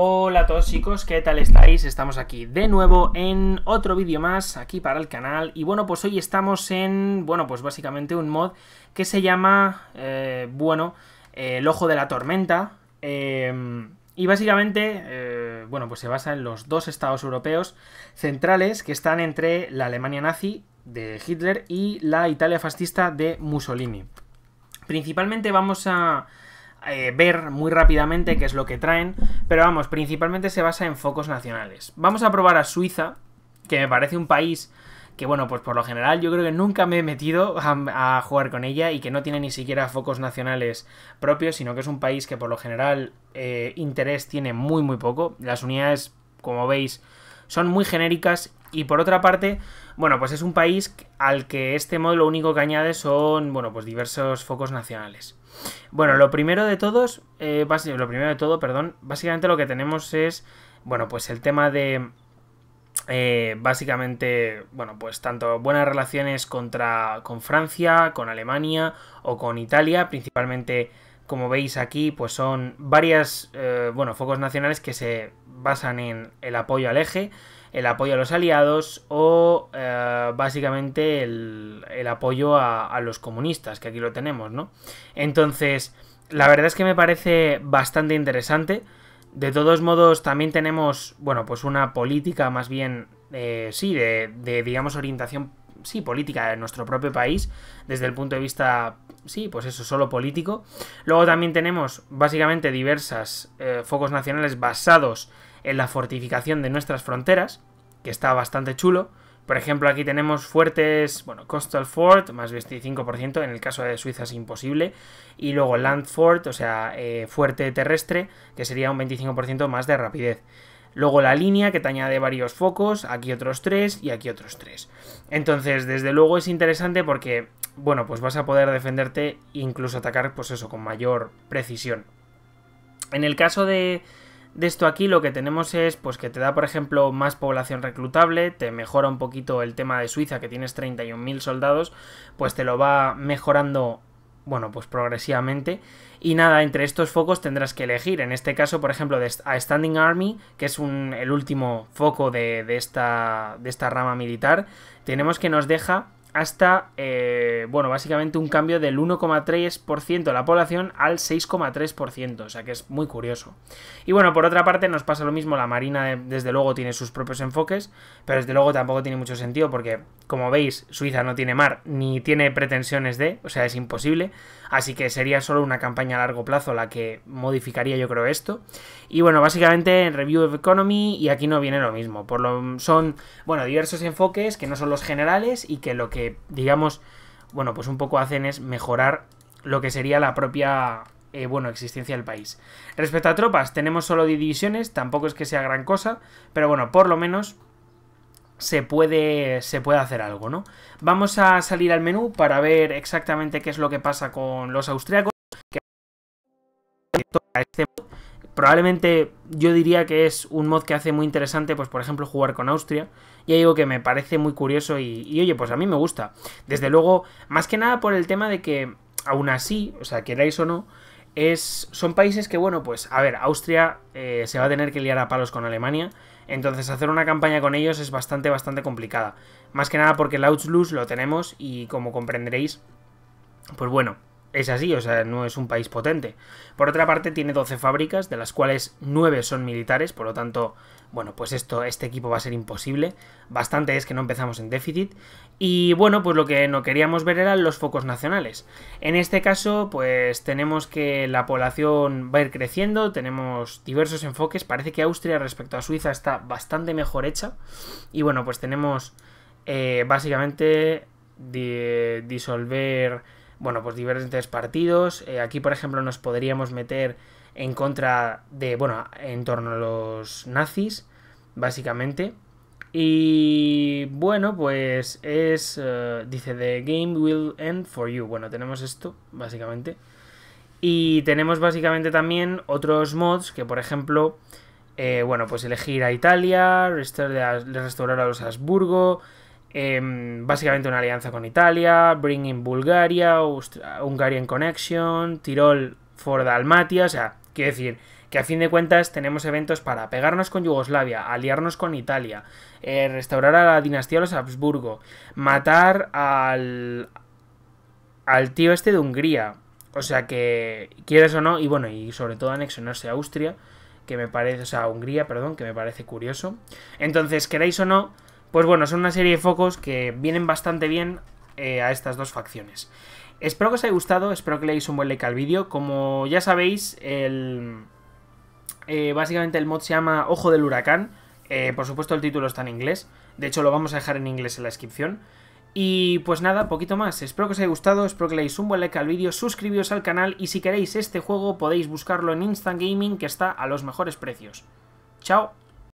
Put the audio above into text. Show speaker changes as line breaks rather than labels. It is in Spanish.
Hola a todos chicos, ¿qué tal estáis? Estamos aquí de nuevo en otro vídeo más, aquí para el canal, y bueno, pues hoy estamos en, bueno, pues básicamente un mod que se llama, eh, bueno, eh, El Ojo de la Tormenta, em, y básicamente, eh, bueno, pues se basa en los dos estados europeos centrales que están entre la Alemania nazi de Hitler y la Italia fascista de Mussolini. Principalmente vamos a eh, ver muy rápidamente qué es lo que traen, pero vamos, principalmente se basa en focos nacionales. Vamos a probar a Suiza, que me parece un país que bueno, pues por lo general yo creo que nunca me he metido a, jugar con ella y que no tiene ni siquiera focos nacionales propios, sino que es un país que por lo general eh, interés tiene muy muy poco. Las unidades, como veis, son muy genéricas y por otra parte, bueno, pues es un país al que este modelo único que añade son, bueno, pues diversos focos nacionales. Bueno, lo primero de todos, eh, lo primero de todo, perdón, básicamente lo que tenemos es, bueno, pues el tema de, eh, básicamente, bueno, pues tanto buenas relaciones contra, con Francia, con Alemania o con Italia, principalmente, como veis aquí, pues son varias, eh, bueno, focos nacionales que se basan en el apoyo al eje, el apoyo a los aliados o eh, básicamente el, apoyo a, los comunistas, que aquí lo tenemos, ¿no? Entonces, la verdad es que me parece bastante interesante. De todos modos, también tenemos, bueno, pues una política más bien, eh, sí, de, digamos, orientación, sí, política de nuestro propio país, desde el punto de vista, sí, pues eso, solo político. Luego también tenemos, básicamente, diversas eh, focos nacionales basados en en la fortificación de nuestras fronteras, que está bastante chulo. Por ejemplo, aquí tenemos fuertes, bueno, Coastal Fort, más 25%, en el caso de Suiza es imposible. Y luego Land Fort, o sea, eh, fuerte terrestre, que sería un 25% más de rapidez. Luego la línea, que te añade varios focos, aquí otros tres y aquí otros tres. Entonces, desde luego es interesante porque, bueno, pues vas a poder defenderte e incluso atacar, pues eso, con mayor precisión. En el caso de de esto aquí lo que tenemos es pues que te da por ejemplo más población reclutable, te mejora un poquito el tema de Suiza que tienes 31.000 soldados, pues te lo va mejorando bueno, pues progresivamente. Y nada, entre estos focos tendrás que elegir. En este caso, por ejemplo, de a Standing Army, que es un, el último foco de, de, esta, de esta rama militar, tenemos que nos deja hasta, eh, bueno, básicamente un cambio del 1,3% de la población al 6,3%, o sea que es muy curioso. Y bueno, por otra parte nos pasa lo mismo, la Marina eh, desde luego tiene sus propios enfoques, pero desde luego tampoco tiene mucho sentido porque, como veis, Suiza no tiene mar ni tiene pretensiones de, o sea, es imposible, así que sería solo una campaña a largo plazo la que modificaría yo creo esto. Y bueno, básicamente en Review of Economy y aquí no viene lo mismo, por lo, son, bueno, diversos enfoques que no son los generales y que lo que que, digamos, bueno, pues un poco hacen es mejorar lo que sería la propia, eh, bueno, existencia del país. Respecto a tropas, tenemos solo divisiones, tampoco es que sea gran cosa, pero bueno, por lo menos se puede, se puede hacer algo, ¿no? Vamos a salir al menú para ver exactamente qué es lo que pasa con los austriacos, que Probablemente yo diría que es un mod que hace muy interesante, pues por ejemplo, jugar con Austria. Y algo que me parece muy curioso y, oye, pues a mí me gusta. Desde luego, más que nada por el tema de que, aún así, o sea, queráis o no, es, son países que, bueno, pues, a ver, Austria eh, se va a tener que liar a palos con Alemania, entonces hacer una campaña con ellos es bastante, bastante complicada. Más que nada porque el Outlook lo tenemos y como comprenderéis, pues bueno, es así, o sea, no es un país potente. Por otra parte, tiene 12 fábricas, de las cuales 9 son militares, por lo tanto, bueno, pues esto, este equipo va a ser imposible. Bastante es que no empezamos en déficit. Y bueno, pues lo que no queríamos ver eran los focos nacionales. En este caso, pues tenemos que la población va a ir creciendo, tenemos diversos enfoques. Parece que Austria respecto a Suiza está bastante mejor hecha. Y bueno, pues tenemos eh, básicamente disolver bueno, pues diferentes partidos. Eh, aquí, por ejemplo, nos podríamos meter en contra de, bueno, en torno a los nazis, básicamente. Y bueno, pues es, eh, dice, The game will end for you. Bueno, tenemos esto, básicamente. Y tenemos básicamente también otros mods que, por ejemplo, eh, bueno, pues elegir a Italia, restaurar a los Habsburgo, Em, básicamente una alianza con Italia, Bring in Bulgaria, Hungarian Connection, Tirol for Dalmatia, o sea, quiero decir que a fin de cuentas tenemos eventos para pegarnos con Yugoslavia, aliarnos con Italia, eh, restaurar a la dinastía de los Habsburgo, matar al, al tío este de Hungría, o sea que quieres o no, y bueno, y sobre todo anexionarse a Austria, que me parece, o sea, a Hungría, perdón, que me parece curioso. Entonces, queréis o no, pues bueno, son una serie de focos que vienen bastante bien eh, a estas dos facciones. Espero que os haya gustado, espero que le un buen like al vídeo. Como ya sabéis, el, eh, básicamente el mod se llama Ojo del Huracán. Eh, por supuesto el título está en inglés. De hecho lo vamos a dejar en inglés en la descripción. Y pues nada, poquito más. Espero que os haya gustado, espero que le un buen like al vídeo, suscribíos al canal y si queréis este juego podéis buscarlo en Instant Gaming que está a los mejores precios. ¡Chao!